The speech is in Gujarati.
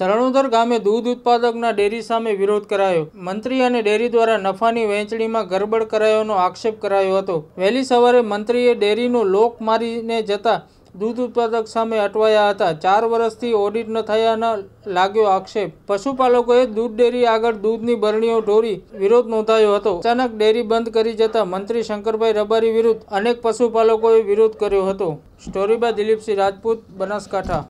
ધરણોધર ગામે દૂધ ઉત્પાદકના ડેરી સામે વિરોધ કરાયો મંત્રી અને ડેરી દ્વારા નફાની વહેંચણીમાં ગરબડ કરાયોનો આક્ષેપ કરાયો હતો વહેલી સવારે મંત્રીએ ડેરીનો લોક મારીને જતા દૂધ ઉત્પાદક સામે અટવાયા હતા ચાર વર્ષથી ઓડિટ ન થયાનો લાગ્યો આક્ષેપ પશુપાલકોએ દૂધ ડેરી આગળ દૂધની બરણીઓ ઢોરી વિરોધ નોંધાયો હતો અચાનક ડેરી બંધ કરી જતા મંત્રી શંકરભાઈ રબારી વિરુદ્ધ અનેક પશુપાલકોએ વિરોધ કર્યો હતો સ્ટોરી બાય દિલીપસિંહ રાજપૂત બનાસકાંઠા